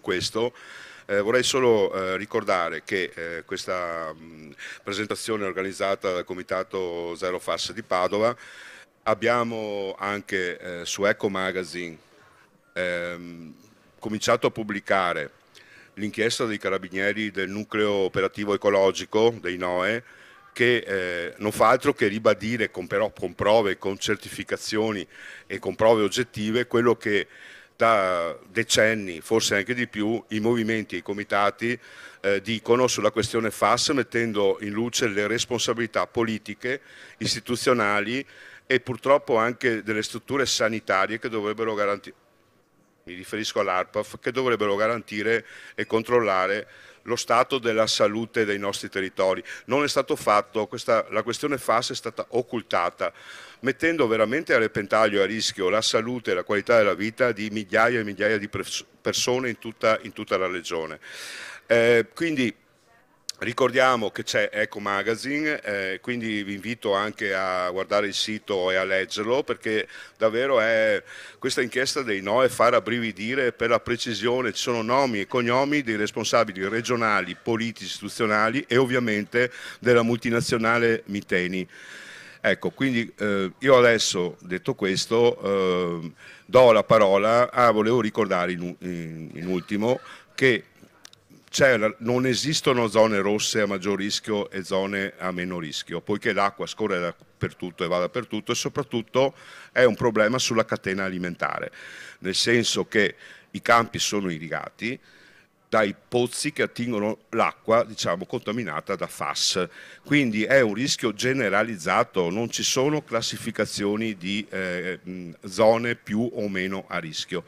Questo eh, vorrei solo eh, ricordare che eh, questa mh, presentazione organizzata dal Comitato Zero Fass di Padova abbiamo anche eh, su Eco Magazine ehm, cominciato a pubblicare l'inchiesta dei carabinieri del nucleo operativo ecologico dei NOE che eh, non fa altro che ribadire con, però, con prove, con certificazioni e con prove oggettive quello che da decenni, forse anche di più, i movimenti e i comitati eh, dicono sulla questione FAS mettendo in luce le responsabilità politiche, istituzionali e purtroppo anche delle strutture sanitarie che dovrebbero garantire mi riferisco all'ARPAF, che dovrebbero garantire e controllare lo stato della salute dei nostri territori. Non è stato fatto, questa, la questione FAS è stata occultata mettendo veramente a repentaglio e a rischio la salute e la qualità della vita di migliaia e migliaia di persone in tutta, in tutta la regione. Eh, quindi Ricordiamo che c'è Eco Magazine, eh, quindi vi invito anche a guardare il sito e a leggerlo perché davvero è questa inchiesta dei no e far abbrividire per la precisione, ci sono nomi e cognomi dei responsabili regionali, politici, istituzionali e ovviamente della multinazionale Miteni. Ecco, quindi eh, io adesso, detto questo, eh, do la parola ah, volevo ricordare in, in, in ultimo che cioè, non esistono zone rosse a maggior rischio e zone a meno rischio, poiché l'acqua scorre dappertutto e va dappertutto e soprattutto è un problema sulla catena alimentare, nel senso che i campi sono irrigati, dai pozzi che attingono l'acqua diciamo, contaminata da FAS. Quindi è un rischio generalizzato, non ci sono classificazioni di eh, mm, zone più o meno a rischio.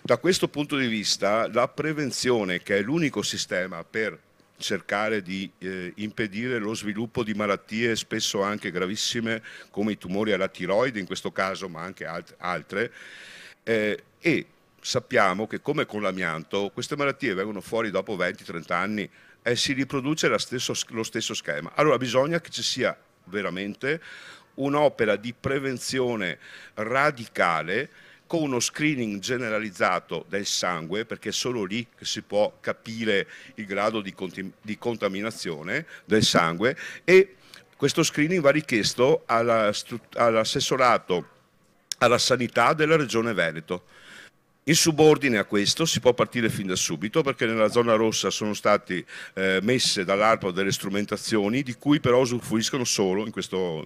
Da questo punto di vista la prevenzione, che è l'unico sistema per cercare di eh, impedire lo sviluppo di malattie spesso anche gravissime come i tumori alla tiroide in questo caso ma anche alt altre eh, e sappiamo che come con l'amianto queste malattie vengono fuori dopo 20-30 anni e si riproduce stesso, lo stesso schema. Allora bisogna che ci sia veramente un'opera di prevenzione radicale con uno screening generalizzato del sangue, perché è solo lì che si può capire il grado di, di contaminazione del sangue e questo screening va richiesto all'assessorato alla sanità della Regione Veneto in subordine a questo si può partire fin da subito perché nella zona rossa sono state eh, messe dall'ARPA delle strumentazioni di cui però usufruiscono solo in questo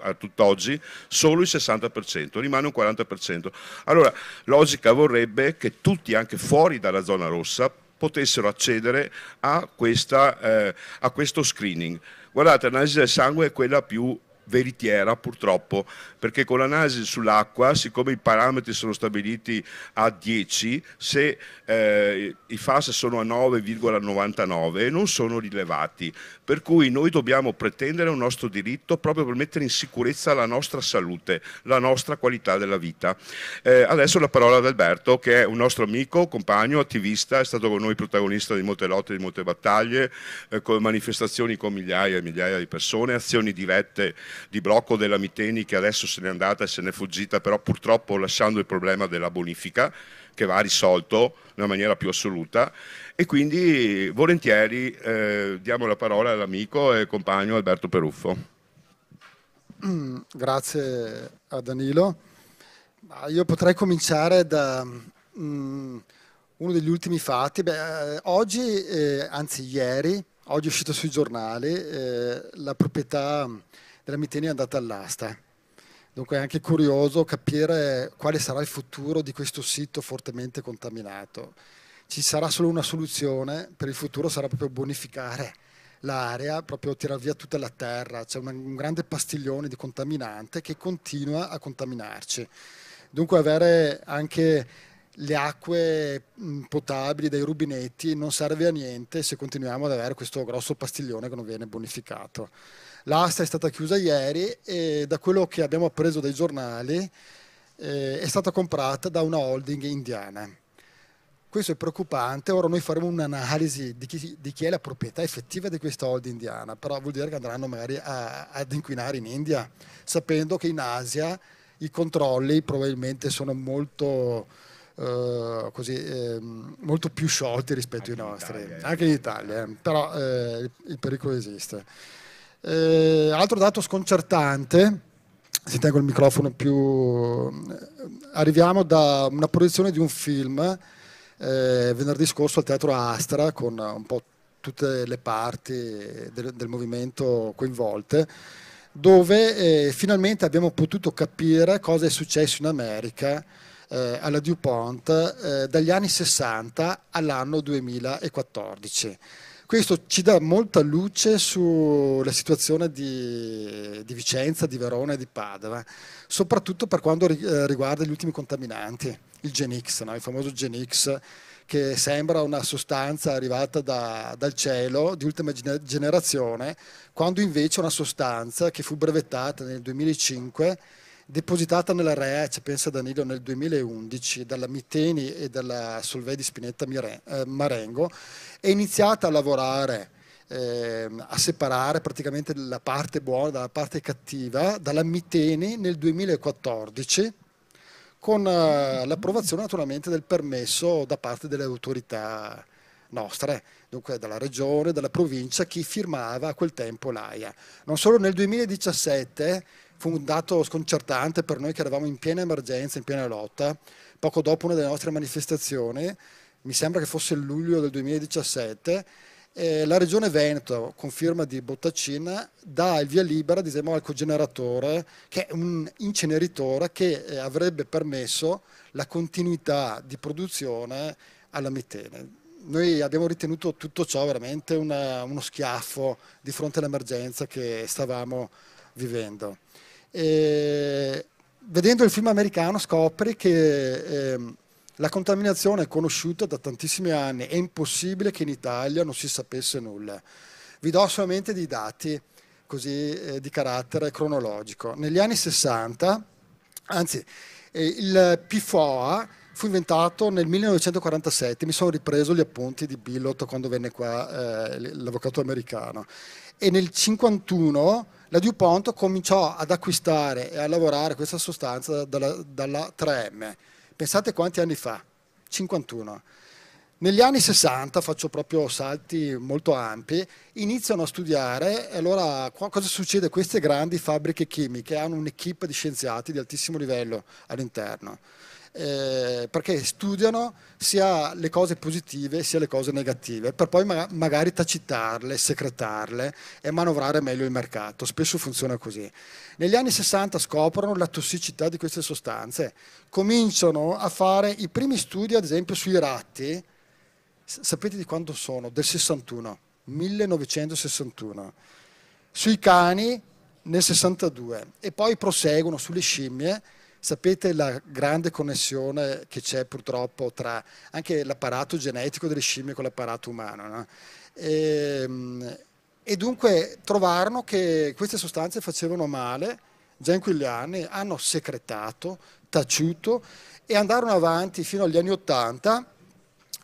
a tutt'oggi solo il 60%, rimane un 40%. Allora, logica vorrebbe che tutti, anche fuori dalla zona rossa, potessero accedere a, questa, eh, a questo screening. Guardate, l'analisi del sangue è quella più veritiera purtroppo, perché con l'analisi sull'acqua, siccome i parametri sono stabiliti a 10, se eh, i FAS sono a 9,99 non sono rilevati, per cui noi dobbiamo pretendere un nostro diritto proprio per mettere in sicurezza la nostra salute, la nostra qualità della vita. Eh, adesso la parola ad Alberto, che è un nostro amico, compagno, attivista, è stato con noi protagonista di molte lotte, di molte battaglie, eh, con manifestazioni con migliaia e migliaia di persone, azioni dirette di blocco della Miteni che adesso se n'è andata e se n'è fuggita, però purtroppo lasciando il problema della bonifica che va risolto nella maniera più assoluta e quindi volentieri eh, diamo la parola all'amico e compagno Alberto Peruffo. Mm, grazie a Danilo. Io potrei cominciare da mm, uno degli ultimi fatti. Beh, eh, oggi, eh, anzi ieri, oggi è uscito sui giornali eh, la proprietà della Miteni è andata all'asta. Dunque è anche curioso capire quale sarà il futuro di questo sito fortemente contaminato. Ci sarà solo una soluzione, per il futuro sarà proprio bonificare l'area, proprio tirar via tutta la terra. C'è un grande pastiglione di contaminante che continua a contaminarci. Dunque avere anche le acque mm, potabili dai rubinetti non serve a niente se continuiamo ad avere questo grosso pastiglione che non viene bonificato. L'asta è stata chiusa ieri e da quello che abbiamo appreso dai giornali eh, è stata comprata da una holding indiana. Questo è preoccupante, ora noi faremo un'analisi di chi, di chi è la proprietà effettiva di questa holding indiana, però vuol dire che andranno magari a, ad inquinare in India, sapendo che in Asia i controlli probabilmente sono molto, eh, così, eh, molto più sciolti rispetto anche ai nostri, in Italia, anche in eh. Italia, eh. però eh, il pericolo esiste. Eh, altro dato sconcertante, se tengo il microfono più... Arriviamo da una proiezione di un film eh, venerdì scorso al Teatro Astra con un po' tutte le parti del, del movimento coinvolte, dove eh, finalmente abbiamo potuto capire cosa è successo in America eh, alla DuPont eh, dagli anni 60 all'anno 2014. Questo ci dà molta luce sulla situazione di, di Vicenza, di Verona e di Padova, soprattutto per quanto eh, riguarda gli ultimi contaminanti, il Genix, no? il famoso Genix che sembra una sostanza arrivata da, dal cielo di ultima generazione, quando invece è una sostanza che fu brevettata nel 2005 depositata nella REAC, pensa Danilo, nel 2011 dalla Miteni e dalla Solvay di Spinetta eh, Marengo, è iniziata a lavorare Ehm, a separare praticamente la parte buona dalla parte cattiva dalla Miteni nel 2014 con eh, l'approvazione naturalmente del permesso da parte delle autorità nostre, dunque dalla regione, dalla provincia, chi firmava a quel tempo l'AIA. Non solo nel 2017 fu un dato sconcertante per noi che eravamo in piena emergenza, in piena lotta, poco dopo una delle nostre manifestazioni, mi sembra che fosse il luglio del 2017, eh, la regione Veneto, con firma di Bottaccina, dà il via libera diciamo, al cogeneratore, che è un inceneritore che eh, avrebbe permesso la continuità di produzione alla mitene. Noi abbiamo ritenuto tutto ciò veramente una, uno schiaffo di fronte all'emergenza che stavamo vivendo. Eh, vedendo il film americano scopri che eh, la contaminazione è conosciuta da tantissimi anni, è impossibile che in Italia non si sapesse nulla. Vi do solamente dei dati così eh, di carattere cronologico. Negli anni 60, anzi, eh, il PFOA fu inventato nel 1947, mi sono ripreso gli appunti di Billot quando venne qua eh, l'avvocato americano, e nel 1951 la DuPont cominciò ad acquistare e a lavorare questa sostanza dalla, dalla 3M. Pensate quanti anni fa? 51. Negli anni 60, faccio proprio salti molto ampi, iniziano a studiare e allora cosa succede? Queste grandi fabbriche chimiche hanno un'equipe di scienziati di altissimo livello all'interno eh, perché studiano sia le cose positive sia le cose negative, per poi ma magari tacitarle, secretarle e manovrare meglio il mercato. Spesso funziona così. Negli anni 60 scoprono la tossicità di queste sostanze, cominciano a fare i primi studi, ad esempio, sui ratti. Sapete di quando sono? Del 61, 1961. Sui cani nel 62 e poi proseguono sulle scimmie Sapete la grande connessione che c'è purtroppo tra anche l'apparato genetico delle scimmie con l'apparato umano. No? E, ehm, e dunque trovarono che queste sostanze facevano male già in quegli anni, hanno secretato, taciuto e andarono avanti fino agli anni Ottanta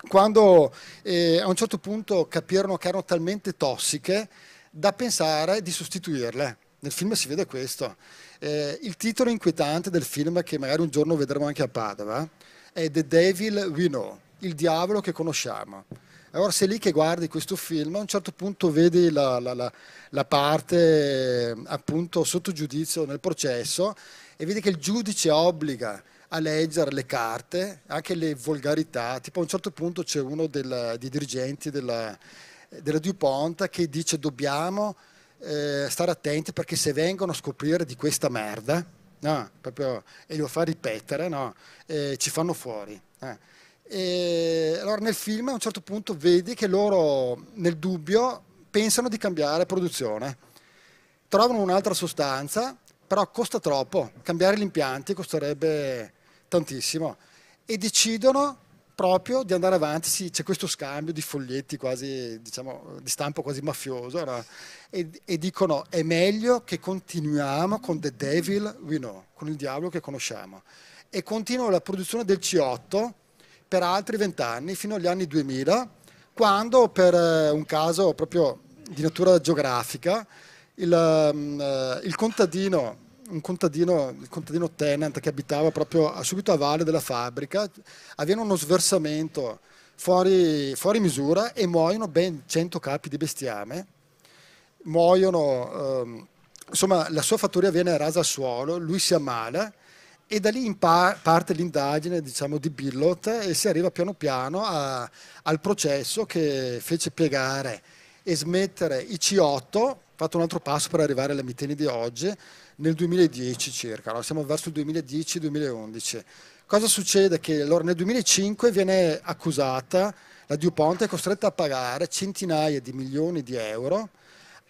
quando eh, a un certo punto capirono che erano talmente tossiche da pensare di sostituirle. Nel film si vede questo. Eh, il titolo inquietante del film, che magari un giorno vedremo anche a Padova, è The Devil We Know, il diavolo che conosciamo. Allora sei lì che guardi questo film, a un certo punto vedi la, la, la, la parte eh, appunto sotto giudizio nel processo e vedi che il giudice obbliga a leggere le carte, anche le volgarità, tipo a un certo punto c'è uno del, dei dirigenti della, della DuPont che dice dobbiamo eh, stare attenti perché se vengono a scoprire di questa merda, no, proprio, e lo fa ripetere, no, eh, ci fanno fuori. Eh. allora nel film a un certo punto vedi che loro nel dubbio pensano di cambiare produzione, trovano un'altra sostanza, però costa troppo, cambiare gli impianti costerebbe tantissimo e decidono proprio di andare avanti, sì, c'è questo scambio di foglietti quasi, diciamo, di stampo quasi mafioso, no? e, e, dicono è meglio che continuiamo con The Devil We Know, con il diavolo che conosciamo. E continua la produzione del C8 per altri vent'anni, fino agli anni 2000, quando per eh, un caso proprio di natura geografica, il, mm, eh, il contadino un contadino, il contadino tenant che abitava proprio subito a valle della fabbrica, avviene uno sversamento fuori, fuori misura e muoiono ben 100 capi di bestiame, muoiono, ehm, insomma la sua fattoria viene rasa al suolo, lui si ammala e da lì parte l'indagine diciamo, di Billot e si arriva piano piano a, al processo che fece piegare e smettere i C8, ho fatto un altro passo per arrivare alle miteni di oggi, nel 2010 circa, allora siamo verso il 2010-2011. Cosa succede? Che allora nel 2005 viene accusata, la DuPont è costretta a pagare centinaia di milioni di euro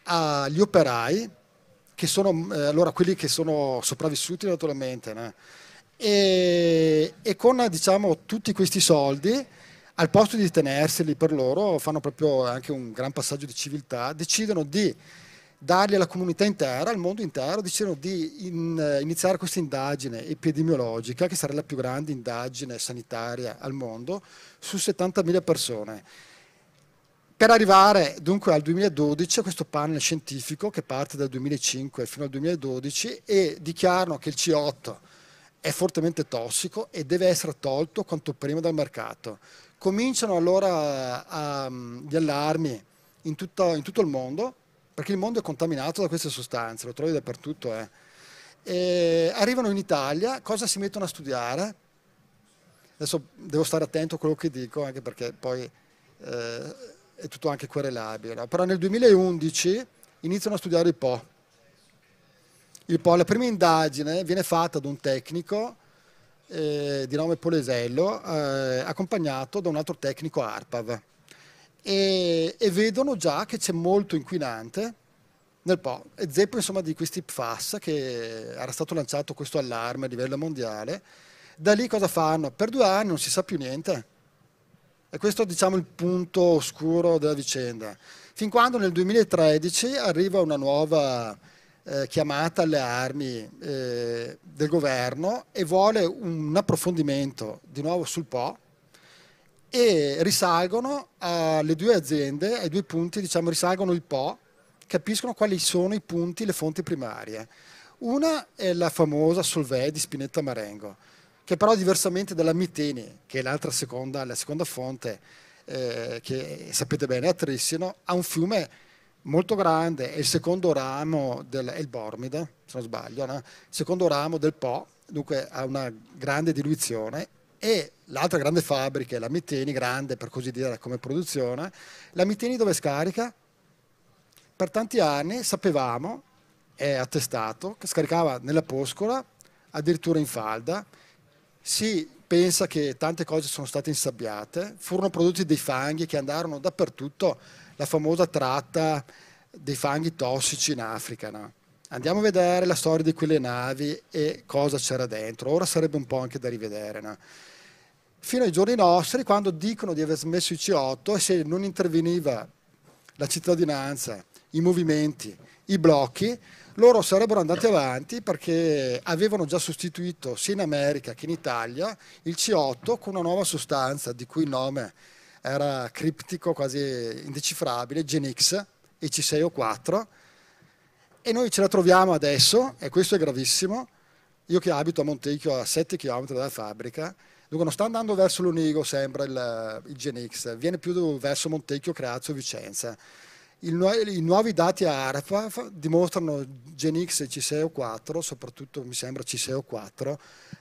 agli operai, che sono eh, allora quelli che sono sopravvissuti naturalmente, né? e, e con diciamo, tutti questi soldi al posto di tenerseli per loro, fanno proprio anche un gran passaggio di civiltà, decidono di darli alla comunità intera, al mondo intero, decidono di in, iniziare questa indagine epidemiologica, che sarà la più grande indagine sanitaria al mondo, su 70.000 persone. Per arrivare dunque al 2012, a questo panel scientifico che parte dal 2005 fino al 2012 e dichiarano che il C8 è fortemente tossico e deve essere tolto quanto prima dal mercato. Cominciano allora a, a, gli allarmi in tutto, in tutto, il mondo, perché il mondo è contaminato da queste sostanze, lo trovi dappertutto. Eh. arrivano in Italia, cosa si mettono a studiare? Adesso devo stare attento a quello che dico, anche perché poi eh, è tutto anche querelabile. Però nel 2011 iniziano a studiare il Po. Il Po, la prima indagine viene fatta da un tecnico eh, di nome Polesello, eh, accompagnato da un altro tecnico ARPAV. E, e vedono già che c'è molto inquinante nel Po. E zeppo insomma di questi PFAS che era stato lanciato questo allarme a livello mondiale. Da lì cosa fanno? Per due anni non si sa più niente. E questo diciamo, è diciamo, il punto oscuro della vicenda. Fin quando nel 2013 arriva una nuova eh, chiamata alle armi eh, del governo e vuole un approfondimento di nuovo sul Po e risalgono alle due aziende, ai due punti, diciamo, risalgono il Po, capiscono quali sono i punti, le fonti primarie. Una è la famosa Solvay di Spinetta Marengo, che però diversamente dalla Miteni, che è l'altra seconda, la seconda fonte, eh, che sapete bene a Trissino, ha un fiume molto grande, è il secondo ramo del è il Bormide, se non sbaglio, no? il secondo ramo del Po, dunque ha una grande diluizione e l'altra grande fabbrica è la Miteni, grande per così dire come produzione, la Miteni dove scarica? Per tanti anni sapevamo, è attestato, che scaricava nella Poscola, addirittura in falda, si pensa che tante cose sono state insabbiate, furono prodotti dei fanghi che andarono dappertutto, la famosa tratta dei fanghi tossici in Africa. No? Andiamo a vedere la storia di quelle navi e cosa c'era dentro. Ora sarebbe un po' anche da rivedere. No? Fino ai giorni nostri, quando dicono di aver smesso il C8 e se non interveniva la cittadinanza, i movimenti, i blocchi, loro sarebbero andati avanti perché avevano già sostituito sia in America che in Italia il C8 con una nuova sostanza di cui il nome è era criptico, quasi indecifrabile, Gen X, IC6O4, e noi ce la troviamo adesso, e questo è gravissimo, io che abito a Montecchio a 7 km dalla fabbrica, dunque non sta andando verso l'Unigo, sembra il, il Gen viene più verso Montecchio, Creazzo, Vicenza. Il, I nuovi dati a ARPA dimostrano Gen e C6O4, soprattutto mi sembra C6O4,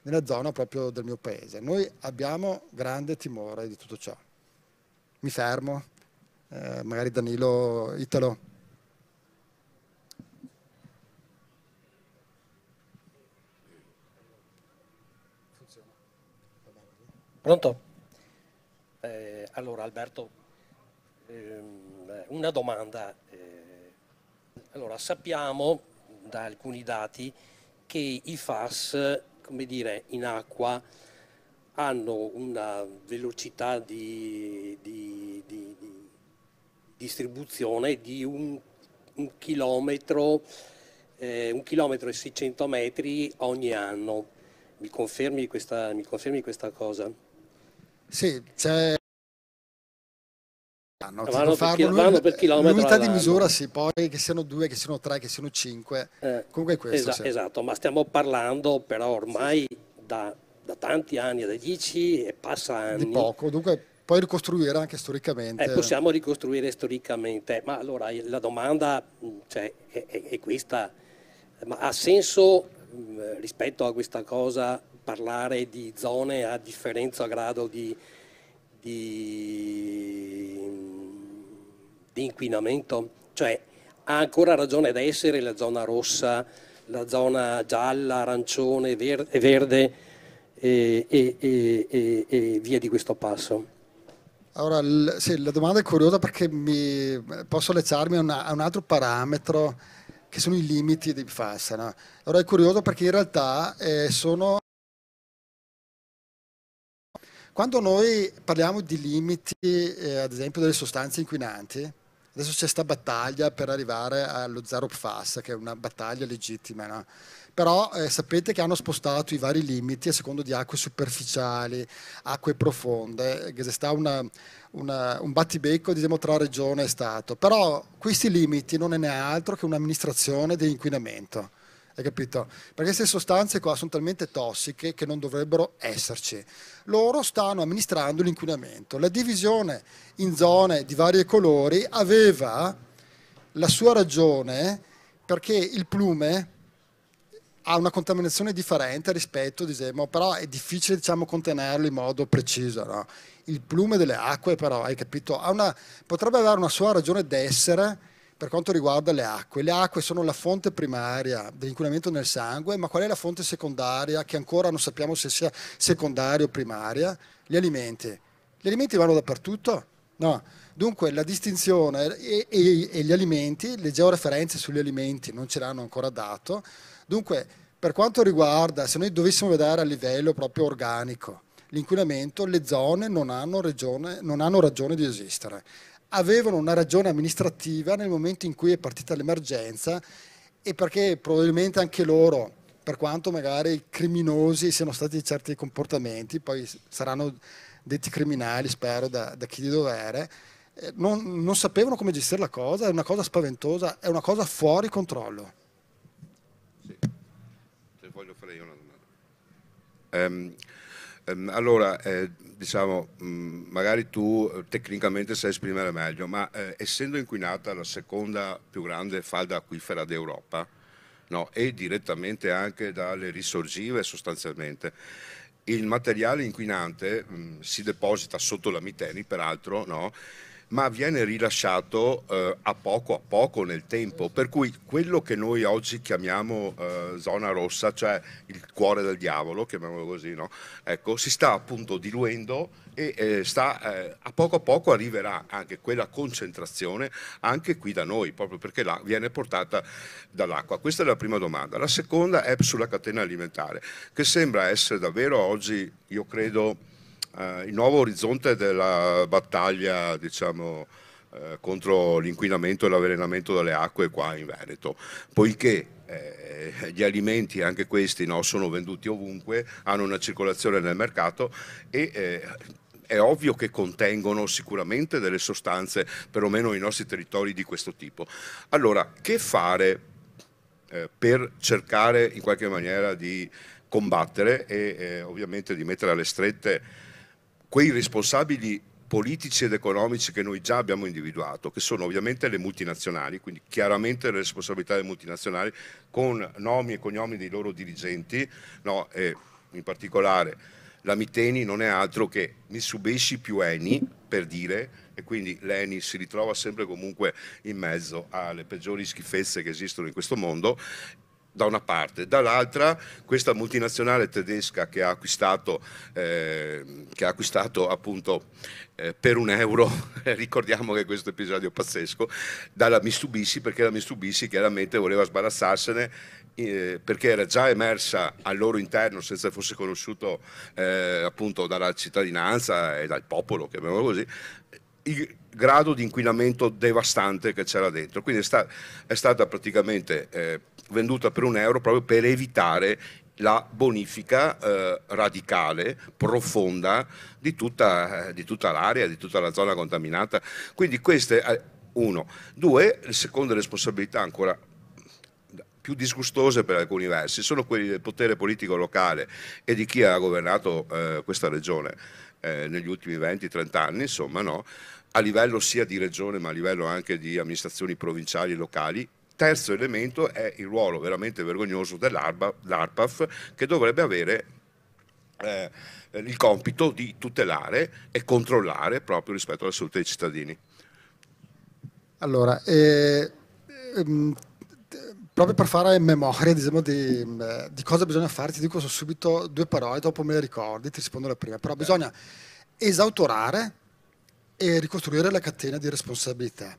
nella zona proprio del mio paese. Noi abbiamo grande timore di tutto ciò mi fermo, eh, magari Danilo, Italo. Pronto? Eh, allora Alberto, ehm, eh, una domanda. Eh, allora sappiamo da alcuni dati che i FAS, come dire, in acqua hanno una velocità di, di, di, di distribuzione di un, un, chilometro, eh, un, chilometro, e 600 metri ogni anno. Mi confermi questa, mi confermi questa cosa? Sì, c'è... No, vanno, per, chi... vanno per chilometro l'unità di misura sì, poi che siano due, che siano tre, che siano cinque, eh, comunque questo. Esa- sì. Esatto, ma stiamo parlando però ormai da da tanti anni, da dieci e passa anni. Di poco, dunque puoi ricostruire anche storicamente. Eh, possiamo ricostruire storicamente, ma allora eh, la domanda mm, cioè, è, è, è, questa, ma ha senso mm, rispetto a questa cosa parlare di zone a differenza grado di, di, mm, di inquinamento? Cioè ha ancora ragione d'essere la zona rossa, la zona gialla, arancione, verde? verde e, e, e, e via di questo passo. Allora, l- sì, la domanda è curiosa perché mi, posso lecciarmi a, una, a, un altro parametro che sono i limiti di FASA. No? Allora è curioso perché in realtà eh, sono... Quando noi parliamo di limiti, eh, ad esempio delle sostanze inquinanti, adesso c'è questa battaglia per arrivare allo zero PFAS, che è una battaglia legittima. No? però eh, sapete che hanno spostato i vari limiti a secondo di acque superficiali, acque profonde, eh, che sta una, una, un battibecco diciamo, tra regione e Stato, però questi limiti non è altro che un'amministrazione dell'inquinamento. Hai capito? Perché queste sostanze qua sono talmente tossiche che non dovrebbero esserci. Loro stanno amministrando l'inquinamento. La divisione in zone di vari colori aveva la sua ragione perché il plume ha una contaminazione differente rispetto, diciamo, però è difficile diciamo, contenerlo in modo preciso. No? Il plume delle acque però, hai capito, una, potrebbe avere una sua ragione d'essere per quanto riguarda le acque. Le acque sono la fonte primaria dell'inquinamento nel sangue, ma qual è la fonte secondaria che ancora non sappiamo se sia secondaria o primaria? Gli alimenti. Gli alimenti vanno dappertutto? No. Dunque la distinzione e, e, e gli alimenti, le georeferenze sugli alimenti non ce l'hanno ancora dato, Dunque, per quanto riguarda, se noi dovessimo vedere a livello proprio organico, l'inquinamento, le zone non hanno, regione, non hanno ragione di esistere. Avevano una ragione amministrativa nel momento in cui è partita l'emergenza e perché probabilmente anche loro, per quanto magari criminosi siano stati certi comportamenti, poi saranno detti criminali, spero, da, da chi di dovere, eh, non, non sapevano come gestire la cosa, è una cosa spaventosa, è una cosa fuori controllo. Ehm, ehm, allora, eh, diciamo, mh, mm, magari tu eh, tecnicamente sai esprimere meglio, ma eh, essendo inquinata la seconda più grande falda acquifera d'Europa, no, e direttamente anche dalle risorgive sostanzialmente, il materiale inquinante mh, mm, si deposita sotto la miteni, peraltro, no, ma viene rilasciato eh, a poco a poco nel tempo, per cui quello che noi oggi chiamiamo eh, zona rossa, cioè il cuore del diavolo, chiamiamolo così, no? ecco, si sta appunto diluendo e eh, sta, eh, a poco a poco arriverà anche quella concentrazione anche qui da noi, proprio perché là viene portata dall'acqua. Questa è la prima domanda. La seconda è sulla catena alimentare, che sembra essere davvero oggi, io credo, eh, il nuovo orizzonte della battaglia diciamo, eh, contro l'inquinamento e l'avvelenamento delle acque qua in Veneto, poiché eh, gli alimenti, anche questi, no, sono venduti ovunque, hanno una circolazione nel mercato e eh, è ovvio che contengono sicuramente delle sostanze, perlomeno nei nostri territori, di questo tipo. Allora, che fare eh, per cercare in qualche maniera di combattere e eh, ovviamente di mettere alle strette quei responsabili politici ed economici che noi già abbiamo individuato, che sono ovviamente le multinazionali, quindi chiaramente le responsabilità delle multinazionali, con nomi e cognomi dei loro dirigenti, no, e in particolare la Miteni non è altro che Mitsubishi più Eni, per dire, e quindi l'Eni si ritrova sempre comunque in mezzo alle peggiori schifezze che esistono in questo mondo da una parte, dall'altra questa multinazionale tedesca che ha acquistato, eh, che ha acquistato appunto eh, per un euro, ricordiamo che questo episodio è pazzesco, dalla Mitsubishi perché la Mitsubishi chiaramente voleva sbarazzarsene eh, perché era già emersa al loro interno senza fosse conosciuto eh, appunto dalla cittadinanza e dal popolo, chiamiamolo così, il grado di inquinamento devastante che c'era dentro. Quindi è, sta, è stata praticamente eh, venduta per un euro proprio per evitare la bonifica eh, radicale, profonda di tutta, eh, di tutta l'area, di tutta la zona contaminata. Quindi questo è eh, uno. Due, le seconde responsabilità ancora più disgustose per alcuni versi sono quelle del potere politico locale e di chi ha governato eh, questa regione eh, negli ultimi 20-30 anni, insomma, no? a livello sia di regione ma a livello anche di amministrazioni provinciali e locali Terzo elemento è il ruolo veramente vergognoso dell'ARPAF che dovrebbe avere eh, il compito di tutelare e controllare proprio rispetto alla salute dei cittadini. Allora, eh, ehm, proprio per fare memoria diciamo, di, eh, di, cosa bisogna fare, ti dico subito due parole, dopo me le ricordi, ti rispondo alla prima, però certo. bisogna esautorare e ricostruire la catena di responsabilità.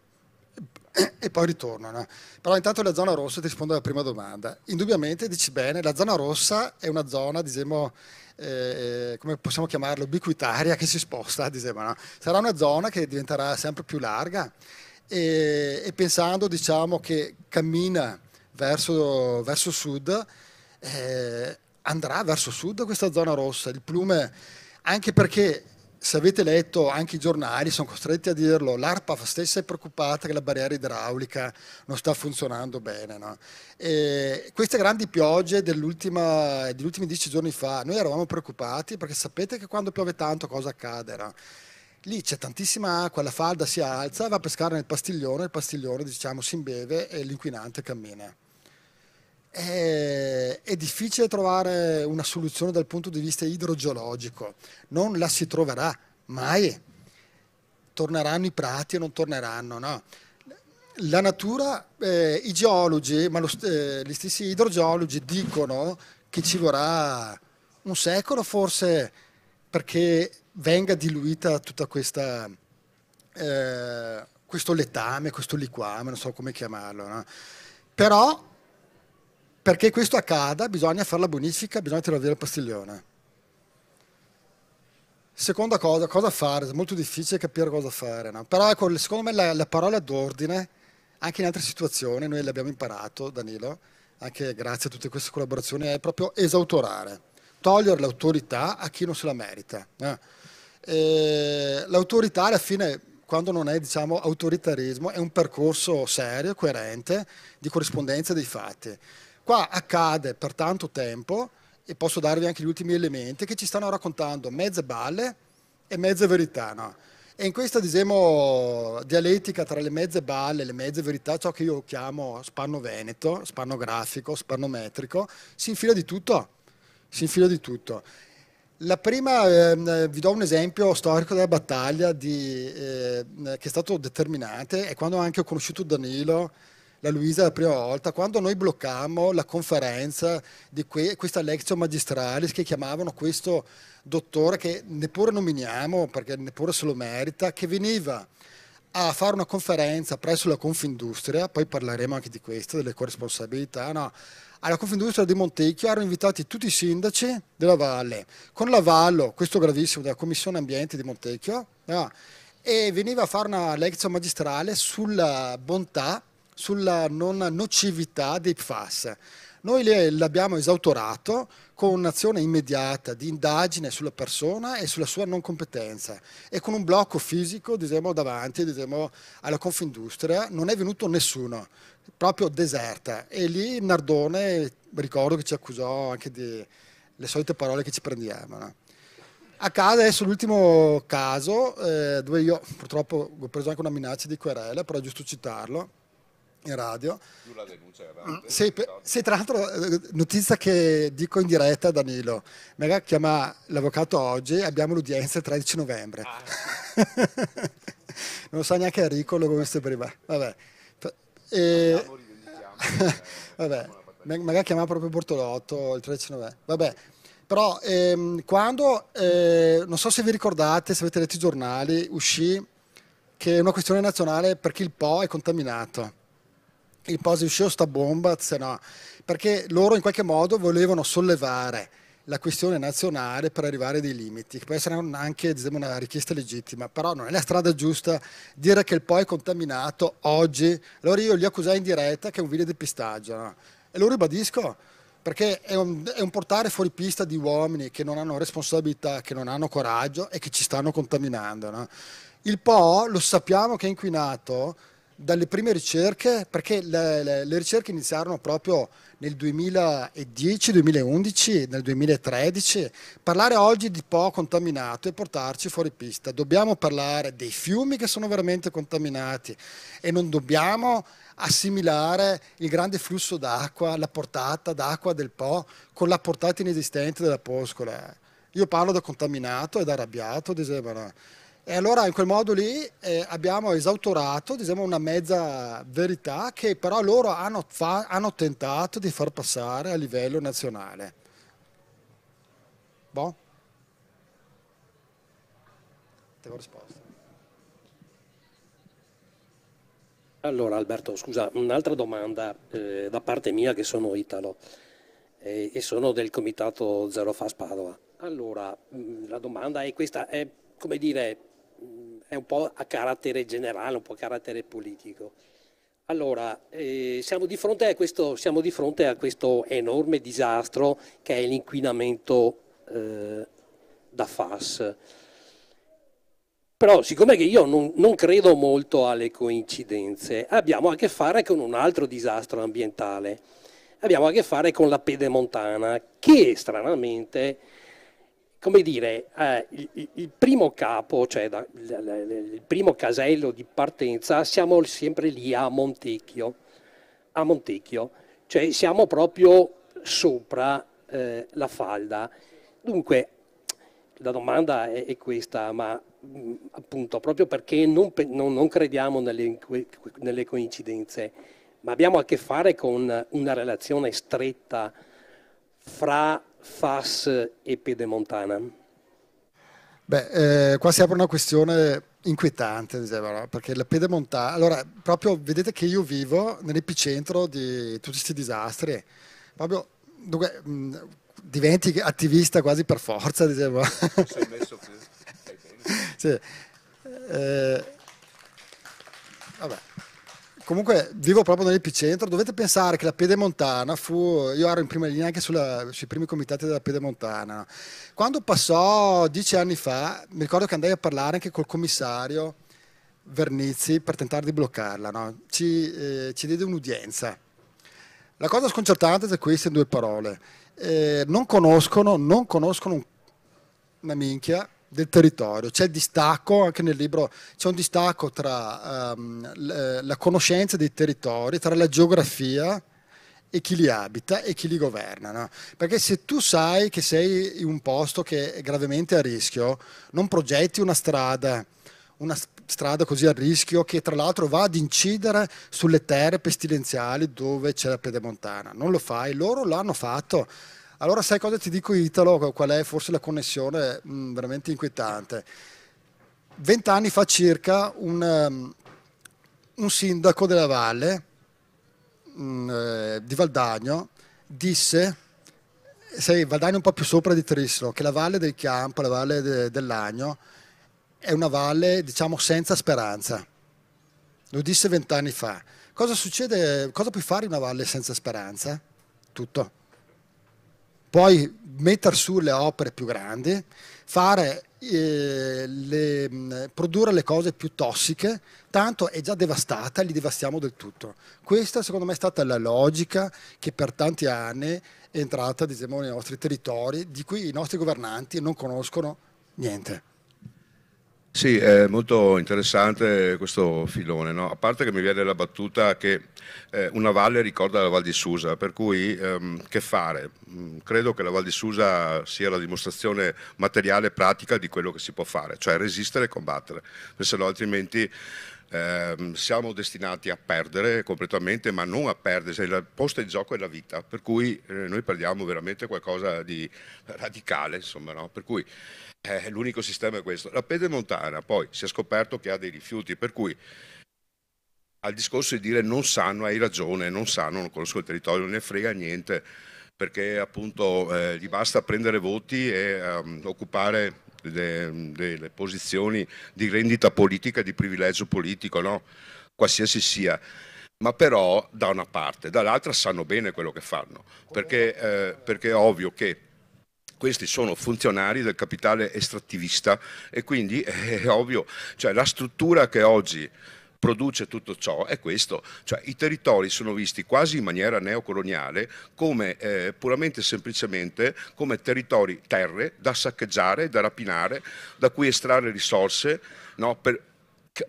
e poi ritornano. Però intanto la zona rossa ti rispondo alla prima domanda. Indubbiamente, dici bene, la zona rossa è una zona, diciamo, eh, come possiamo chiamarla, ubiquitaria che si sposta, diciamo, no? sarà una zona che diventerà sempre più larga e, e pensando diciamo, che cammina verso, verso sud, eh, andrà verso sud questa zona rossa, il plume, anche perché se avete letto anche i giornali, sono costretti a dirlo, l'ARPA stessa è preoccupata che la barriera idraulica non sta funzionando bene. No? queste grandi piogge degli ultimi dieci giorni fa, noi eravamo preoccupati perché sapete che quando piove tanto cosa accade? No? Lì c'è tantissima acqua, la falda si alza, va a pescare nel pastiglione, il pastiglione diciamo si imbeve e l'inquinante cammina. È, è, difficile trovare una soluzione dal punto di vista idrogeologico, non la si troverà mai. Torneranno i prati o non torneranno, no? La natura, eh, i geologi, ma lo, eh, gli stessi idrogeologi dicono che ci vorrà un secolo forse perché venga diluita tutta questa... Eh, questo letame, questo liquame, non so come chiamarlo, no? però perché questo accada bisogna fare la bonifica, bisogna tirare via il pastiglione. Seconda cosa, cosa fare? È molto difficile capire cosa fare, no? però ecco, secondo me la, la parola d'ordine, anche in altre situazioni, noi l'abbiamo imparato, Danilo, anche grazie a tutte queste collaborazioni, è proprio esautorare, togliere l'autorità a chi non se la merita. Eh? l'autorità alla fine quando non è diciamo, autoritarismo, è un percorso serio, coerente, di corrispondenza dei fatti. Qua accade per tanto tempo, e posso darvi anche gli ultimi elementi, che ci stanno raccontando mezze balle e mezze verità. No? E in questa diciamo, dialettica tra le mezze balle e le mezze verità, ciò che io chiamo spanno veneto, spanno grafico, spanno metrico, si infila di tutto. Si infila di tutto. La prima, eh, vi do un esempio storico della battaglia di, eh, che è stato determinante, è quando anche ho conosciuto Danilo la Luisa la prima volta, quando noi bloccammo la conferenza di que questa lezione magistralis che chiamavano questo dottore che neppure nominiamo perché neppure se lo merita, che veniva a fare una conferenza presso la Confindustria, poi parleremo anche di questo, delle corresponsabilità, no? alla Confindustria di Montecchio erano invitati tutti i sindaci della valle, con l'avallo, questo gravissimo, della Commissione Ambiente di Montecchio, no? e veniva a fare una lezione magistrale sulla bontà sulla non nocività dei PFAS. Noi l'abbiamo esautorato con un'azione immediata di indagine sulla persona e sulla sua non competenza e con un blocco fisico diciamo, davanti diciamo, alla Confindustria. Non è venuto nessuno, proprio deserta. E lì Nardone, ricordo che ci accusò anche delle solite parole che ci prendevano. Accade adesso l'ultimo caso eh, dove io purtroppo ho preso anche una minaccia di querela, però è giusto citarlo in radio. Più la denuncia mm, sì, sì, tra l'altro, eh, notizia che dico in diretta a Danilo. Mega chiama l'avvocato oggi, abbiamo l'udienza il 13 novembre. Ah. non sa so neanche Enrico, lo conosco prima. Vabbè. E... Vabbè. Magari chiamava proprio Bortolotto il 13 novembre. Vabbè. Però ehm, quando, eh, non so se vi ricordate, se avete letto i giornali, uscì che è una questione nazionale perché il Po è contaminato il Positive Show sta bomba, no? perché loro in qualche modo volevano sollevare la questione nazionale per arrivare a dei limiti, che può essere anche diciamo, una richiesta legittima, però non è la strada giusta dire che il poi è contaminato oggi. Allora io li accusai in diretta che è un video di pistaggio no? e lo ribadisco perché è un, è un, portare fuori pista di uomini che non hanno responsabilità, che non hanno coraggio e che ci stanno contaminando. No? Il Po lo sappiamo che è inquinato dalle prime ricerche, perché le, le, le ricerche iniziarono proprio nel 2010, 2011, nel 2013, parlare oggi di Po contaminato e portarci fuori pista. Dobbiamo parlare dei fiumi che sono veramente contaminati e non dobbiamo assimilare il grande flusso d'acqua, la portata d'acqua del Po con la portata inesistente della Poscola. Io parlo da contaminato e da arrabbiato, dicevano. E allora in quel modo lì eh, abbiamo esautorato diciamo, una mezza verità che però loro hanno, hanno, tentato di far passare a livello nazionale. Boh? Te ho risposto. Allora Alberto, scusa, un'altra domanda eh, da parte mia che sono Italo eh, e sono del comitato Zero Fast Padova. Allora, mh, mm, la domanda è questa, è come dire, è un po' a carattere generale, un po' a carattere politico. Allora, eh, siamo, di questo, siamo, di fronte a questo, enorme disastro che è l'inquinamento eh, da FAS. Però siccome io non, non, credo molto alle coincidenze, abbiamo a che fare con un altro disastro ambientale. Abbiamo a che fare con la pedemontana che stranamente come dire, eh, il, il, primo capo, cioè da, il, il primo casello di partenza, siamo sempre lì a Montecchio, a Montecchio, cioè siamo proprio sopra eh, la falda. Dunque, la domanda è, è questa, ma mh, mm, appunto proprio perché non, non, non crediamo nelle, nelle coincidenze, ma abbiamo a che fare con una relazione stretta fra FAS e Pedemontana? Beh, eh, qua si apre una questione inquietante, dicevano, perché la Pedemontana... Allora, proprio vedete che io vivo nell'epicentro di tutti questi disastri, proprio... Dunque, mh, mm, diventi attivista quasi per forza, dicevo. Sei messo più. Stai bene. Sì. Eh, vabbè comunque vivo proprio nell'epicentro, dovete pensare che la Piedemontana fu, io ero in prima linea anche sulla, sui primi comitati della Piedemontana, quando passò dieci anni fa, mi ricordo che andai a parlare anche col commissario Vernizzi per tentare di bloccarla, no? ci, eh, ci diede un'udienza. La cosa sconcertante è questa in due parole, eh, non conoscono, non conoscono una minchia del territorio. C'è il distacco, anche nel libro c'è un distacco tra um, la conoscenza dei territori, tra la geografia e chi li abita e chi li governa. No? Perché se tu sai che sei in un posto che è gravemente a rischio, non progetti una strada, una strada così a rischio che tra l'altro va ad incidere sulle terre pestilenziali dove c'è la pedemontana. Non lo fai, loro l'hanno fatto allora sai cosa ti dico Italo, qual è forse la connessione mh, mm, veramente inquietante? Vent'anni fa circa un, um, un, sindaco della valle mh, mm, eh, di Valdagno disse, sei Valdagno un po' più sopra di Trislo, che la valle del Chiampo, la valle de, dell'Agno, è una valle diciamo senza speranza. Lo disse vent'anni fa. Cosa succede? Cosa puoi fare in una valle senza speranza? Tutto poi mettere su le opere più grandi, fare, eh, le, produrre le cose più tossiche, tanto è già devastata, e li devastiamo del tutto. Questa secondo me è stata la logica che per tanti anni è entrata diciamo, nei nostri territori, di cui i nostri governanti non conoscono niente. Sì, è molto interessante questo filone, no? a parte che mi viene la battuta che eh, una valle ricorda la Val di Susa, per cui ehm, che fare? Mm, credo che la Val di Susa sia la dimostrazione materiale e pratica di quello che si può fare, cioè resistere e combattere, perché se no altrimenti eh, siamo destinati a perdere completamente, ma non a perdere, cioè, la posta in gioco è la vita, per cui eh, noi perdiamo veramente qualcosa di radicale, insomma, no? per cui eh, l'unico sistema è questo. La pedemontana poi si è scoperto che ha dei rifiuti, per cui al discorso di dire non sanno, hai ragione, non sanno, non conosco il territorio, non ne frega niente, perché appunto eh, gli basta prendere voti e um, occupare delle, delle posizioni di rendita politica, di privilegio politico, no? qualsiasi sia ma però da una parte, dall'altra sanno bene quello che fanno, perché, eh, perché, è ovvio che questi sono funzionari del capitale estrattivista e quindi è ovvio, cioè la struttura che oggi produce tutto ciò è questo, cioè i territori sono visti quasi in maniera neocoloniale come eh, puramente e semplicemente come territori, terre da saccheggiare, da rapinare, da cui estrarre risorse no, per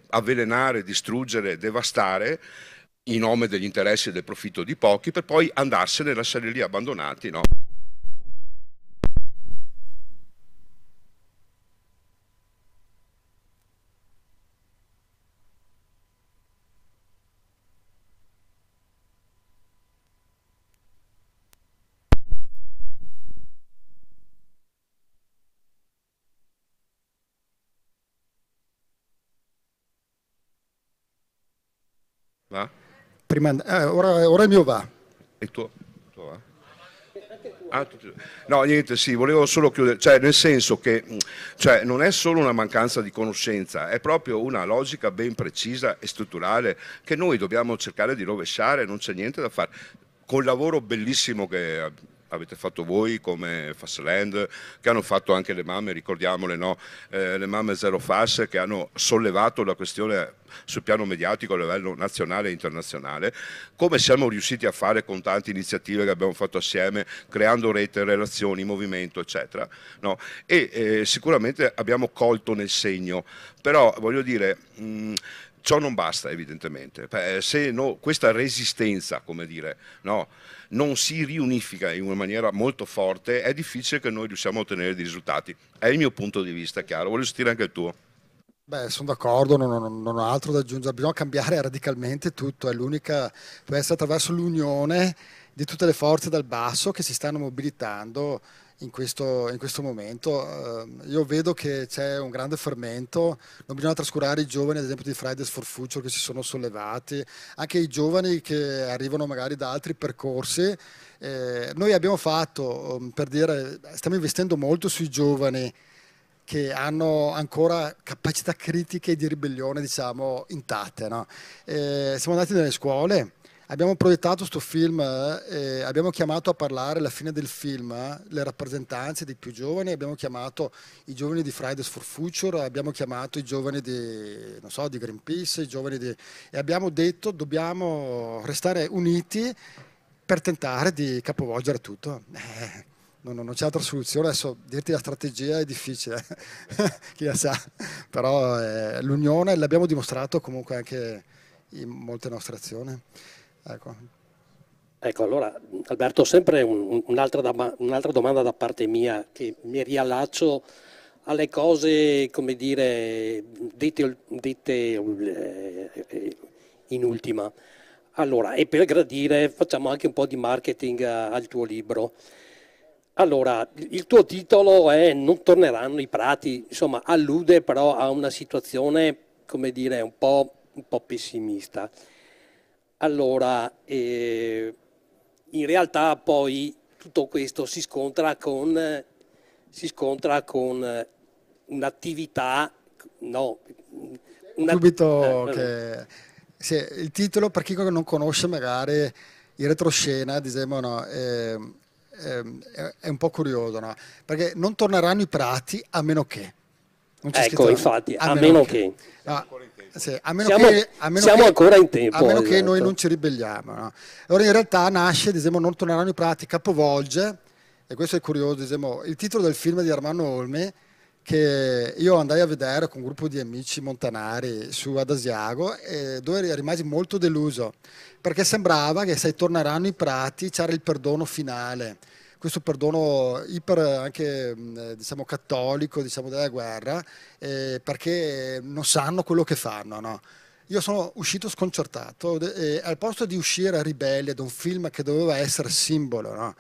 avvelenare, distruggere, devastare in nome degli interessi e del profitto di pochi per poi andarsene e lasciare lì abbandonati. No? Prima, eh, ora, ora, il mio va. E ah, tu? no, niente, sì, volevo solo chiudere, cioè nel senso che mm, cioè, non è solo una mancanza di conoscenza, è proprio una logica ben precisa e strutturale che noi dobbiamo cercare di rovesciare, non c'è niente da fare. Col lavoro bellissimo che avete fatto voi come Fastland, che hanno fatto anche le mamme, ricordiamole, no? eh, le mamme Zero Fast che hanno sollevato la questione sul piano mediatico a livello nazionale e internazionale, come siamo riusciti a fare con tante iniziative che abbiamo fatto assieme, creando rete, relazioni, movimento, eccetera. No? E eh, sicuramente abbiamo colto nel segno, però voglio dire... Mh, Ciò non basta evidentemente, eh, se no, questa resistenza dire, no, non si riunifica in una maniera molto forte è difficile che noi riusciamo a ottenere dei risultati, è il mio punto di vista chiaro, voglio sentire anche il tuo. Beh, sono d'accordo, non, non, non, ho altro da aggiungere, bisogna cambiare radicalmente tutto, è l'unica, può essere attraverso l'unione di tutte le forze dal basso che si stanno mobilitando in questo, in questo momento. Uh, io vedo che c'è un grande fermento, non bisogna trascurare i giovani, ad esempio di Fridays for Future, che si sono sollevati, anche i giovani che arrivano magari da altri percorsi. Eh, noi abbiamo fatto, um, per dire, stiamo investendo molto sui giovani che hanno ancora capacità critiche di ribellione, diciamo, intatte. No? Eh, siamo andati nelle scuole Abbiamo proiettato questo film eh, e abbiamo chiamato a parlare alla fine del film eh, le rappresentanze dei più giovani, abbiamo chiamato i giovani di Fridays for Future, abbiamo chiamato i giovani di, so, di Greenpeace, giovani di... e abbiamo detto dobbiamo restare uniti per tentare di capovolgere tutto. Eh, non, non c'è altra soluzione, adesso dirti la strategia è difficile, chi la sa, però eh, l'unione l'abbiamo dimostrato comunque anche in molte nostre azioni. Ecco. ecco allora Alberto, sempre un, un'altra, un'altra domanda da parte mia che mi riallaccio alle cose, come dire, dette, dette, eh, in ultima. Allora, e per gradire facciamo anche un po' di marketing al tuo libro. Allora, il tuo titolo è Non torneranno i prati, insomma, allude però a una situazione, come dire, un po', un po pessimista. Allora, eh, in realtà poi tutto questo si scontra con, si scontra con eh, un'attività, no, una... Subito eh, eh, che... Sì, il titolo, per chi non conosce magari il retroscena, diciamo, no, è, ehm, ehm, è, è, un po' curioso, no? perché non torneranno i prati a meno che. ecco, infatti, a, meno, meno che. che. No, ah, sì, a meno siamo, che, a meno siamo che, ancora in tempo. A meno esatto. che noi non ci ribelliamo. No? Ora in realtà nasce, diciamo, non torneranno i prati, capovolge, e questo è curioso, diciamo, il titolo del film di Armando Olmi, che io andai a vedere con un gruppo di amici montanari su Adasiago, dove rimasi molto deluso, perché sembrava che se torneranno i prati c'era il perdono finale questo perdono iper anche eh, diciamo, cattolico diciamo, della guerra eh, perché non sanno quello che fanno. No? Io sono uscito sconcertato e al posto di uscire a ribelli ad un film che doveva essere simbolo, no?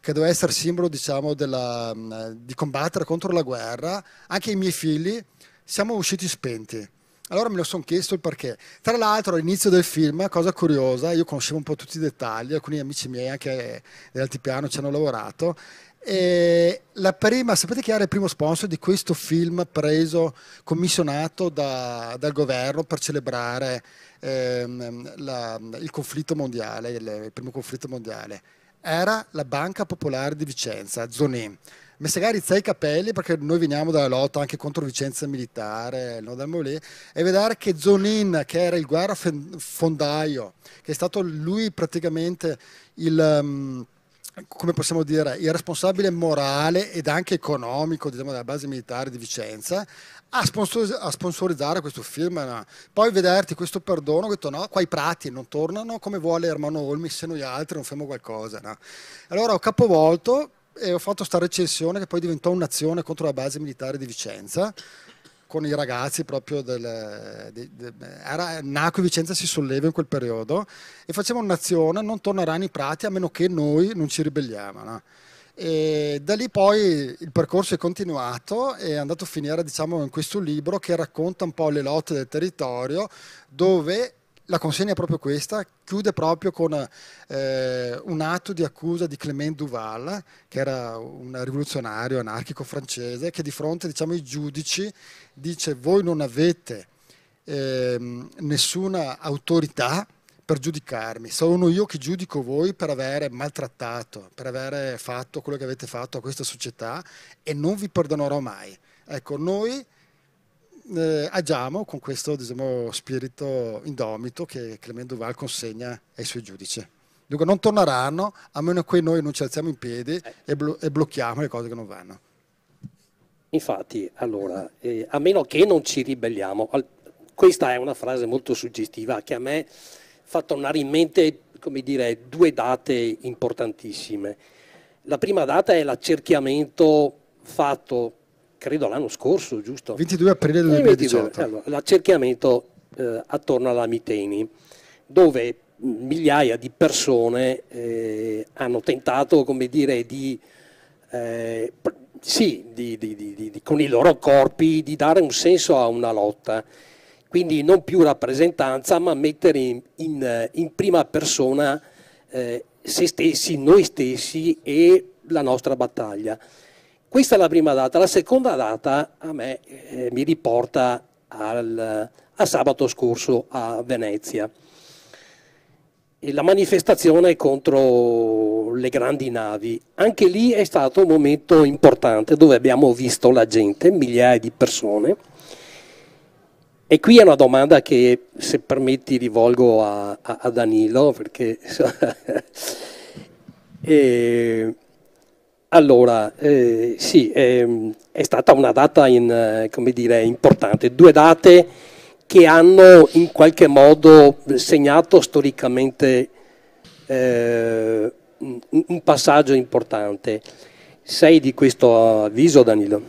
che doveva essere simbolo diciamo, della, di combattere contro la guerra, anche i miei figli siamo usciti spenti allora me lo sono chiesto il perché. Tra l'altro all'inizio del film, cosa curiosa, io conoscevo un po' tutti i dettagli, alcuni amici miei anche dell'altipiano ci hanno lavorato. E la prima, sapete chi era il primo sponsor di questo film preso, commissionato da, dal governo per celebrare ehm, la, il conflitto mondiale, il, il primo conflitto mondiale? Era la Banca Popolare di Vicenza, Zonin. Messagarizza i capelli perché noi veniamo dalla lotta anche contro Vicenza militare, no, Molè, e vedere che Zonin, che era il guerra fondaio, che è stato lui praticamente il... Mm, come possiamo dire, il responsabile morale ed anche economico diciamo, della base militare di Vicenza a, sponsorizzare questo film. Poi vederti questo perdono, ho detto no, qua i prati non tornano come vuole Ermano Olmi, se noi altri non facciamo qualcosa. No? Allora ho capovolto e ho fatto questa recensione che poi diventò un'azione contro la base militare di Vicenza con i ragazzi proprio del... De, de, era, Naco e Vicenza si solleva in quel periodo e facevamo un'azione, non torneranno i prati a meno che noi non ci ribelliamo. No? E da lì poi il percorso è continuato e è andato a finire diciamo, in questo libro che racconta un po' le lotte del territorio dove la consegna è proprio questa, chiude proprio con eh, un atto di accusa di Clément Duval, che era un rivoluzionario anarchico francese, che di fronte diciamo, ai giudici dice voi non avete eh, nessuna autorità per giudicarmi, sono io che giudico voi per aver maltrattato, per aver fatto quello che avete fatto a questa società e non vi perdonerò mai. Ecco, noi eh, agiamo con questo diciamo, spirito indomito che Clemente Duval consegna ai suoi giudici. Dunque non torneranno a meno che noi non ci alziamo in piedi e, blo- e blocchiamo le cose che non vanno. Infatti, allora, eh, a meno che non ci ribelliamo, al- questa è una frase molto suggestiva che a me fa tornare in mente come dire, due date importantissime. La prima data è l'accerchiamento fatto credo l'anno scorso, giusto? 22 aprile 2018. Eh, allora, l'accerchiamento eh, attorno alla Miteni, dove migliaia di persone eh, hanno tentato, come dire, di, eh, sì, di, di, con i loro corpi di dare un senso a una lotta. Quindi non più rappresentanza, ma mettere in, in, in prima persona eh, se stessi, noi stessi e la nostra battaglia. Questa è la prima data. La seconda data a me eh, mi riporta al, a sabato scorso a Venezia. E la manifestazione contro le grandi navi. Anche lì è stato un momento importante dove abbiamo visto la gente, migliaia di persone. E qui è una domanda che, se permetti, rivolgo a, a, a Danilo, perché... e, eh, allora, eh, sì, eh, è stata una data in, eh, dire, importante, due date che hanno in qualche modo segnato storicamente eh, un passaggio importante. Sei di questo avviso, Danilo?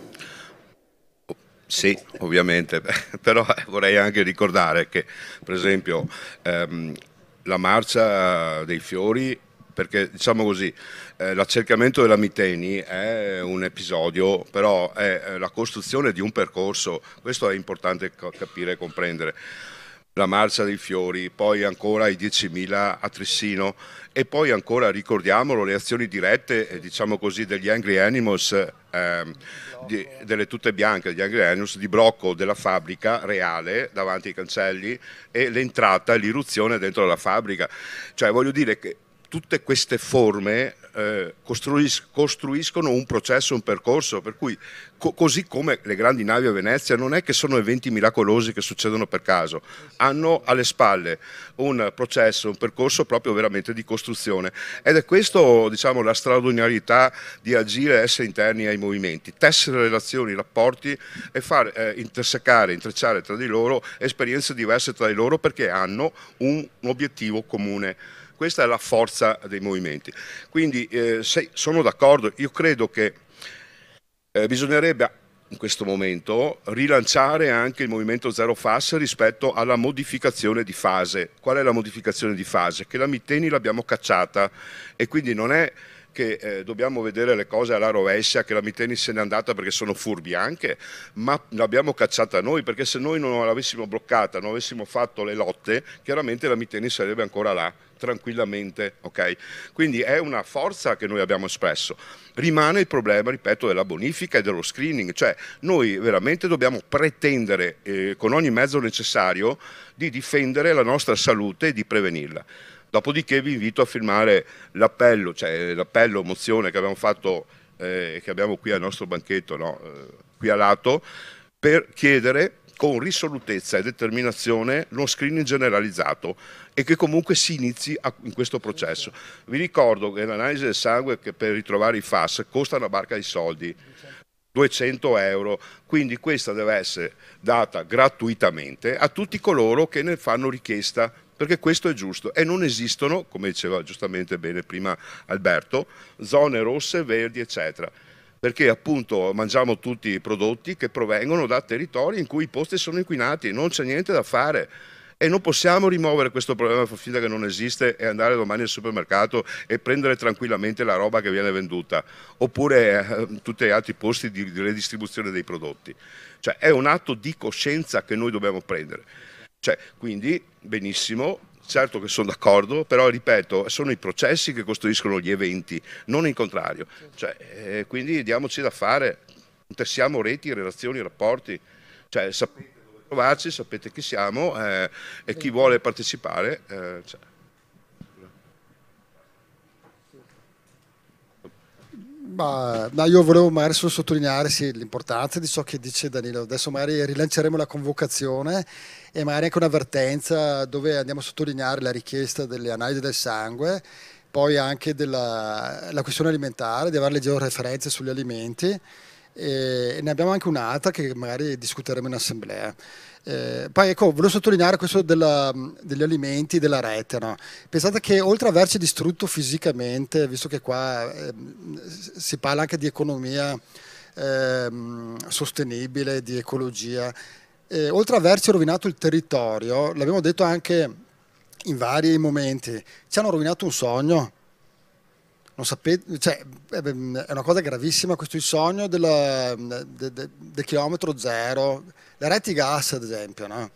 Sì, ovviamente, però eh, vorrei anche ricordare che, per esempio, ehm, la marcia dei fiori perché diciamo così, eh, l'accercamento della Miteni è un episodio, però è eh, la costruzione di un percorso, questo è importante capire e comprendere. La marcia dei fiori, poi ancora i 10.000 a Trissino e poi ancora, ricordiamolo, le azioni dirette eh, diciamo così, degli Angry Animals, eh, di, delle tute bianche degli Angry Animals, di blocco della fabbrica reale davanti ai cancelli e l'entrata l'irruzione dentro la fabbrica. Cioè voglio dire che tutte queste forme eh, costruiscono un processo, un percorso, per cui co- così come le grandi navi a Venezia non è che sono eventi miracolosi che succedono per caso, hanno alle spalle un processo, un percorso proprio veramente di costruzione ed è questo diciamo, la straordinarietà di agire e essere interni ai movimenti, tessere relazioni, rapporti e far eh, intersecare, intrecciare tra di loro esperienze diverse tra di loro perché hanno un obiettivo comune. Questa è la forza dei movimenti. Quindi eh, se, sono d'accordo, io credo che eh, bisognerebbe in questo momento rilanciare anche il movimento Zero Fas rispetto alla modificazione di fase. Qual è la modificazione di fase? Che la Mitteni l'abbiamo cacciata e quindi non è che eh, dobbiamo vedere le cose alla rovescia, che la Miteni se n'è andata perché sono furbi anche, ma l'abbiamo cacciata noi perché se noi non l'avessimo bloccata, non avessimo fatto le lotte, chiaramente la Miteni sarebbe ancora là tranquillamente, okay? Quindi è una forza che noi abbiamo espresso. Rimane il problema, ripeto, della bonifica e dello screening, cioè noi veramente dobbiamo pretendere eh, con ogni mezzo necessario di difendere la nostra salute e di prevenirla. Dopodiché vi invito a firmare l'appello, cioè l'appello, mozione che abbiamo fatto, eh, che abbiamo qui al nostro banchetto, no, eh, qui a lato, per chiedere con risolutezza e determinazione lo screening generalizzato e che comunque si inizi a, in questo processo. Vi ricordo che l'analisi del sangue che per ritrovare i FAS costa una barca di soldi, 200 euro, quindi questa deve essere data gratuitamente a tutti coloro che ne fanno richiesta perché questo è giusto e non esistono, come diceva giustamente bene prima Alberto, zone rosse, verdi, eccetera perché appunto mangiamo tutti i prodotti che provengono da territori in cui i posti sono inquinati, non c'è niente da fare e non possiamo rimuovere questo problema far finta che non esiste e andare domani al supermercato e prendere tranquillamente la roba che viene venduta oppure eh, tutti gli altri posti di, di redistribuzione dei prodotti. Cioè è un atto di coscienza che noi dobbiamo prendere. Cioè, quindi, benissimo, certo che sono d'accordo, però ripeto, sono i processi che costruiscono gli eventi, non il contrario. Cioè, eh, quindi diamoci da fare, tessiamo reti, relazioni, rapporti, cioè, sapete dove trovarci, sapete chi siamo eh, e chi vuole partecipare. Eh, cioè. Ma, no, io volevo magari solo sottolineare sì, l'importanza di ciò che dice Danilo. Adesso magari rilanceremo la convocazione e magari anche un'avvertenza dove andiamo a sottolineare la richiesta delle analisi del sangue, poi anche della questione alimentare, di avere le georeferenze sugli alimenti eh, e ne abbiamo anche un'altra che magari discuteremo in assemblea. Eh, poi ecco, volevo sottolineare questo della, degli alimenti della rete. No? Pensate che oltre ad averci distrutto fisicamente, visto che qua eh, si parla anche di economia eh, sostenibile, di ecologia, eh, oltre ad averci rovinato il territorio, l'abbiamo detto anche in vari momenti, ci hanno rovinato un sogno non sapete, cioè, eh, mm, è una cosa gravissima questo sogno del de, de, de chilometro zero. Le reti gas, ad esempio, no?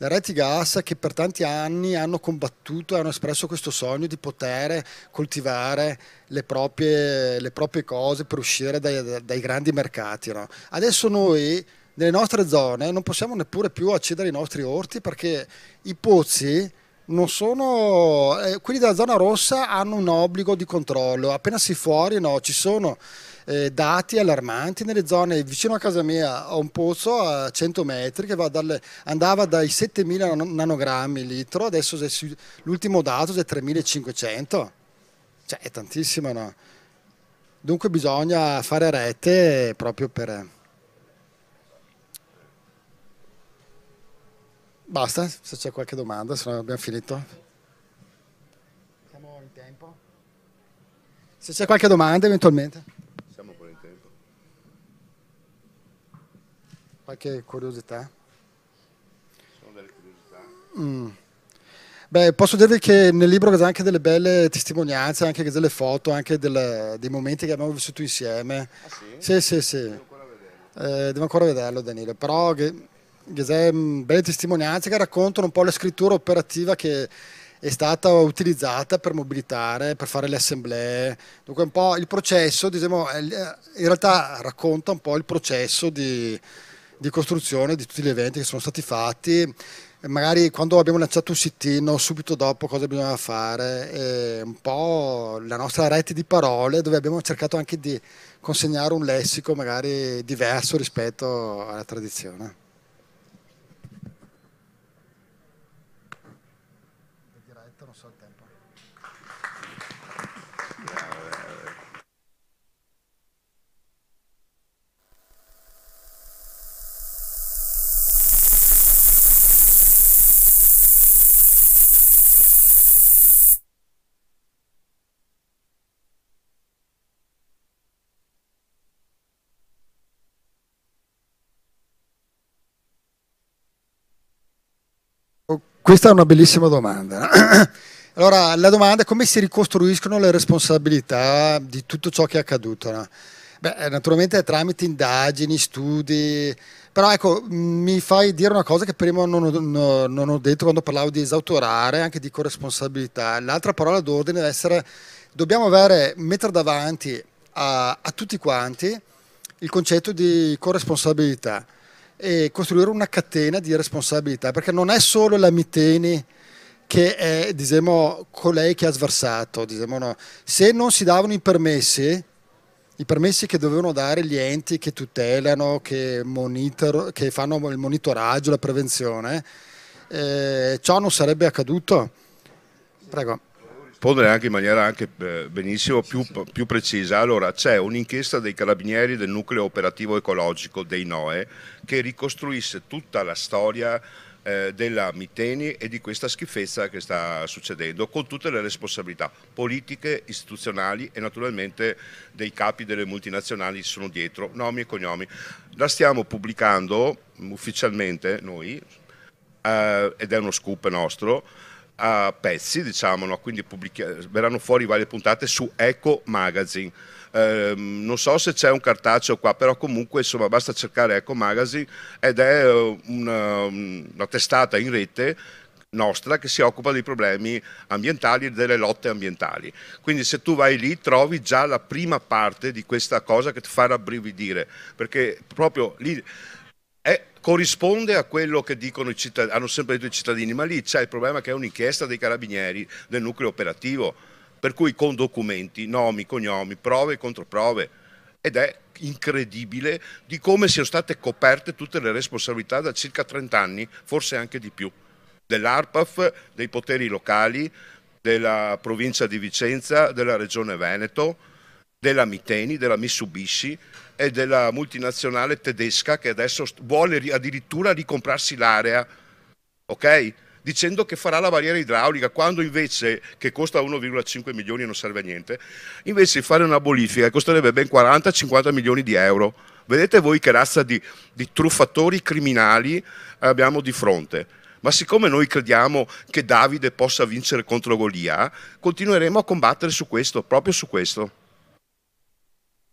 le reti gas che per tanti anni hanno combattuto e hanno espresso questo sogno di poter coltivare le proprie, le proprie cose per uscire dai, dai grandi mercati. No? Adesso noi nelle nostre zone non possiamo neppure più accedere ai nostri orti perché i pozzi non sono, eh, quelli della zona rossa hanno un obbligo di controllo, appena si fuori no, ci sono eh, dati allarmanti nelle zone, vicino a casa mia ho un pozzo a 100 metri che dalle, andava dai 7000 nanogrammi litro, adesso l'ultimo dato è 3500, cioè è tantissimo no? Dunque bisogna fare rete proprio per... Basta, se c'è qualche domanda, se no abbiamo finito. Siamo in tempo. Se c'è qualche domanda eventualmente. Siamo ancora in tempo. Qualche curiosità? Sono delle curiosità. Mm. Beh, posso dirvi che nel libro c'è anche delle belle testimonianze, anche delle foto, anche delle, dei momenti che abbiamo vissuto insieme. Ah, sì? Sì, sì, sì. Devo ancora, eh, devo ancora vederlo, Danilo. Però che, Mm, belle testimonianze che raccontano un po' la scrittura operativa che è stata utilizzata per mobilitare, per fare le assemblee. Dunque un po' il processo, diciamo, eh, in realtà racconta un po' il processo di, di costruzione di tutti gli eventi che sono stati fatti, magari quando abbiamo lanciato un sitino, subito dopo cosa bisognava fare, un po' la nostra rete di parole dove abbiamo cercato anche di consegnare un lessico magari diverso rispetto alla tradizione. Questa è una bellissima domanda. Allora, la domanda è come si ricostruiscono le responsabilità di tutto ciò che è accaduto. No? Beh, eh, naturalmente tramite indagini, studi, però ecco, mm, mi fai dire una cosa che prima non ho, non ho detto quando parlavo di esautorare, anche di corresponsabilità. L'altra parola d'ordine deve essere, dobbiamo avere, mettere davanti a, a tutti quanti il concetto di corresponsabilità e costruire una catena di responsabilità, perché non è solo la Miteni che è diciamo, colei che ha sversato. Diciamo, no. Se non si davano i permessi, i permessi che dovevano dare gli enti che tutelano, che, monitor, che fanno il monitoraggio, la prevenzione, eh, ciò non sarebbe accaduto. Prego rispondere anche in maniera anche, eh, benissimo più, più, precisa. Allora, c'è un'inchiesta dei carabinieri del nucleo operativo ecologico dei NOE che ricostruisse tutta la storia eh, della Miteni e di questa schifezza che sta succedendo con tutte le responsabilità politiche, istituzionali e naturalmente dei capi delle multinazionali che sono dietro, nomi e cognomi. La stiamo pubblicando ufficialmente noi eh, ed è uno scoop nostro a pezzi, diciamo, no? quindi verranno fuori varie puntate su Eco Magazine. Eh, non so se c'è un cartaceo qua, però comunque insomma, basta cercare Eco Magazine ed è eh, una, una testata in rete nostra che si occupa dei problemi ambientali e delle lotte ambientali. Quindi se tu vai lì trovi già la prima parte di questa cosa che ti farà brividire, perché proprio lì corrisponde a quello che dicono i cittadini, hanno sempre detto i cittadini, ma lì c'è il problema che è un'inchiesta dei carabinieri del nucleo operativo, per cui con documenti, nomi, cognomi, prove e controprove. Ed è incredibile di come siano state coperte tutte le responsabilità da circa 30 anni, forse anche di più, dell'ARPAF, dei poteri locali, della provincia di Vicenza, della regione Veneto, della Miteni, della Mitsubishi e della multinazionale tedesca che adesso vuole addirittura ricomprarsi l'area, ok? Dicendo che farà la barriera idraulica quando invece, che costa 1,5 milioni e non serve a niente, invece fare una bonifica costerebbe ben 40-50 milioni di euro. Vedete voi che razza di, di truffatori criminali abbiamo di fronte. Ma siccome noi crediamo che Davide possa vincere contro Golia, continueremo a combattere su questo, proprio su questo.